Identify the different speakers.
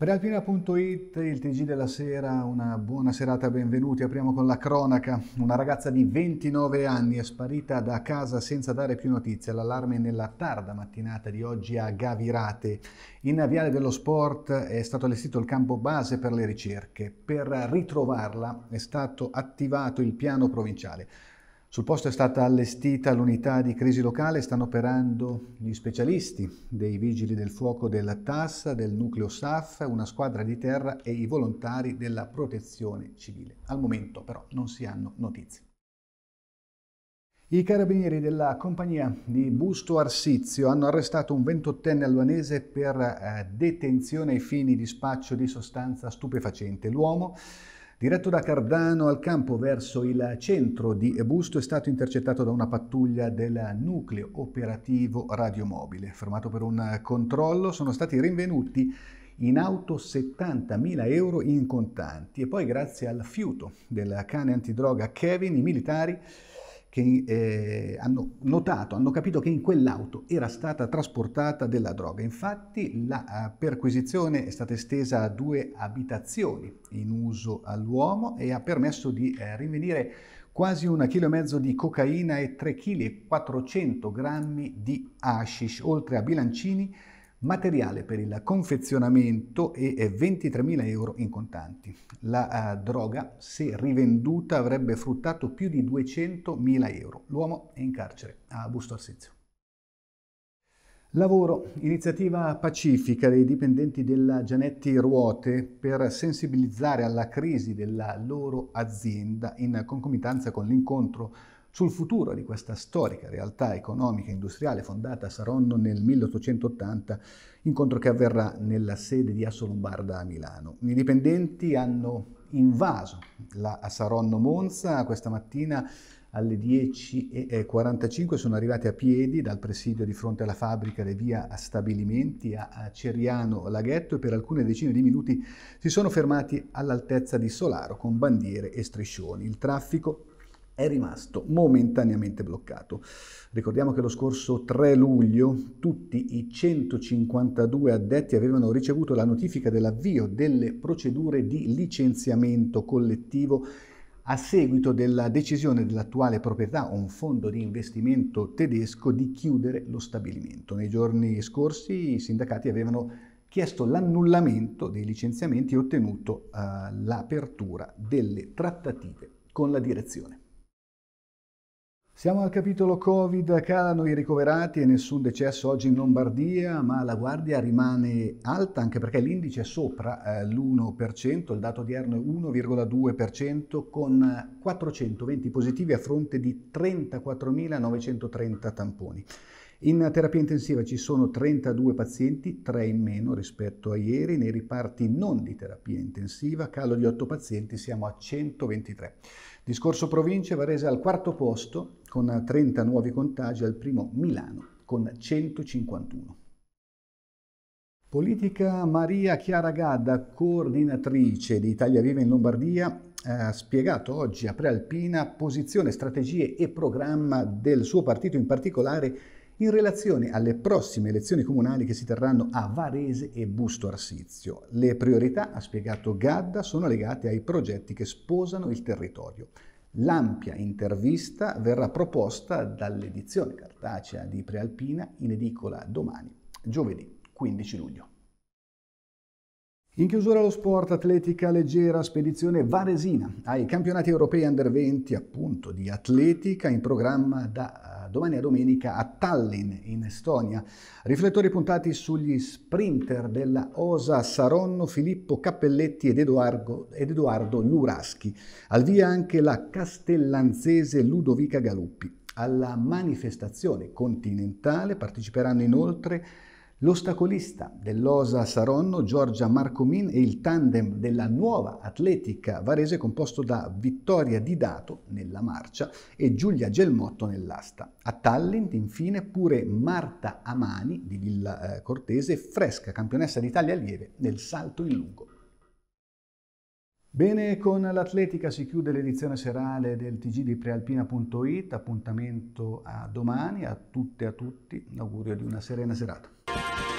Speaker 1: Per il TG della sera, una buona serata, benvenuti. Apriamo con la cronaca. Una ragazza di 29 anni è sparita da casa senza dare più notizie. L'allarme nella tarda mattinata di oggi a Gavirate. In Viale dello Sport è stato allestito il campo base per le ricerche. Per ritrovarla è stato attivato il piano provinciale. Sul posto è stata allestita l'unità di crisi locale, stanno operando gli specialisti dei vigili del fuoco della TAS, del nucleo SAF, una squadra di terra e i volontari della protezione civile. Al momento però non si hanno notizie. I carabinieri della compagnia di Busto Arsizio hanno arrestato un 28enne albanese per eh, detenzione ai fini di spaccio di sostanza stupefacente. L'uomo Diretto da Cardano al campo verso il centro di Ebusto è stato intercettato da una pattuglia del nucleo operativo radiomobile. Fermato per un controllo sono stati rinvenuti in auto 70.000 euro in contanti e poi grazie al fiuto del cane antidroga Kevin i militari che eh, hanno notato, hanno capito che in quell'auto era stata trasportata della droga. Infatti la eh, perquisizione è stata estesa a due abitazioni in uso all'uomo e ha permesso di eh, rinvenire quasi un chilo e mezzo di cocaina e 3,4 kg di hashish, oltre a bilancini materiale per il confezionamento e 23.000 euro in contanti. La eh, droga, se rivenduta, avrebbe fruttato più di 200.000 euro. L'uomo è in carcere a Busto Arsizio. Lavoro, iniziativa pacifica dei dipendenti della Gianetti Ruote per sensibilizzare alla crisi della loro azienda in concomitanza con l'incontro sul futuro di questa storica realtà economica e industriale fondata a Saronno nel 1880, incontro che avverrà nella sede di Asso Lombarda a Milano. I dipendenti hanno invaso la Saronno Monza questa mattina alle 10.45 sono arrivati a piedi dal presidio di fronte alla fabbrica di via Stabilimenti a Ceriano Laghetto e per alcune decine di minuti si sono fermati all'altezza di Solaro con bandiere e striscioni. Il traffico è rimasto momentaneamente bloccato. Ricordiamo che lo scorso 3 luglio tutti i 152 addetti avevano ricevuto la notifica dell'avvio delle procedure di licenziamento collettivo a seguito della decisione dell'attuale proprietà, un fondo di investimento tedesco, di chiudere lo stabilimento. Nei giorni scorsi i sindacati avevano chiesto l'annullamento dei licenziamenti e ottenuto eh, l'apertura delle trattative con la direzione. Siamo al capitolo Covid, calano i ricoverati e nessun decesso oggi in Lombardia, ma la guardia rimane alta anche perché l'indice è sopra eh, l'1%, il dato odierno è 1,2% con 420 eh, positivi a fronte di 34.930 tamponi. In terapia intensiva ci sono 32 pazienti, 3 in meno rispetto a ieri, nei riparti non di terapia intensiva, calo di 8 pazienti, siamo a 123. Discorso province, Varese al quarto posto con 30 nuovi contagi, al primo Milano con 151. Politica Maria Chiara Gadda, coordinatrice di Italia Viva in Lombardia, ha spiegato oggi a Prealpina posizione, strategie e programma del suo partito in particolare in relazione alle prossime elezioni comunali che si terranno a Varese e Busto Arsizio. Le priorità, ha spiegato Gadda, sono legate ai progetti che sposano il territorio. L'ampia intervista verrà proposta dall'edizione cartacea di Prealpina in edicola domani, giovedì 15 luglio. In chiusura lo sport, atletica leggera, spedizione varesina ai campionati europei under 20 appunto di atletica in programma da domani a domenica a Tallinn in Estonia. Riflettori puntati sugli sprinter della Osa Saronno, Filippo Cappelletti ed Edoardo, ed Edoardo Luraschi. Al via anche la castellanzese Ludovica Galuppi. Alla manifestazione continentale parteciperanno inoltre L'ostacolista dell'Osa Saronno Giorgia Marcomin e il tandem della nuova atletica varese composto da Vittoria Didato nella marcia e Giulia Gelmotto nell'asta. A Tallinn infine pure Marta Amani di Villa eh, Cortese, fresca campionessa d'Italia lieve nel salto in lungo. Bene, con l'atletica si chiude l'edizione serale del TG di prealpina.it, appuntamento a domani a tutte e a tutti, l'augurio di una serena serata.